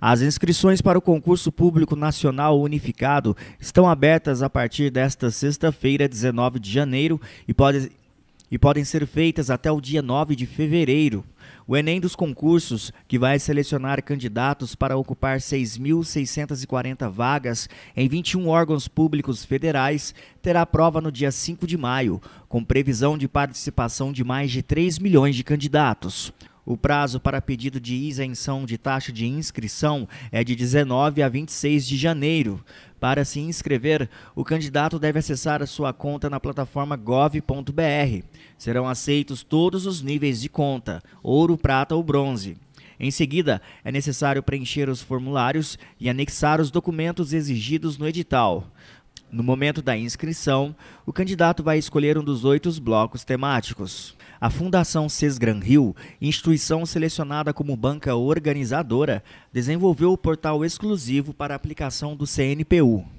As inscrições para o concurso público nacional unificado estão abertas a partir desta sexta-feira, 19 de janeiro, e podem e podem ser feitas até o dia 9 de fevereiro. O Enem dos concursos, que vai selecionar candidatos para ocupar 6.640 vagas em 21 órgãos públicos federais, terá prova no dia 5 de maio, com previsão de participação de mais de 3 milhões de candidatos. O prazo para pedido de isenção de taxa de inscrição é de 19 a 26 de janeiro. Para se inscrever, o candidato deve acessar a sua conta na plataforma gov.br. Serão aceitos todos os níveis de conta: ouro, prata ou bronze. Em seguida, é necessário preencher os formulários e anexar os documentos exigidos no edital. No momento da inscrição, o candidato vai escolher um dos oito blocos temáticos. A Fundação Sesgran Rio, instituição selecionada como banca organizadora, desenvolveu o portal exclusivo para aplicação do CNPU.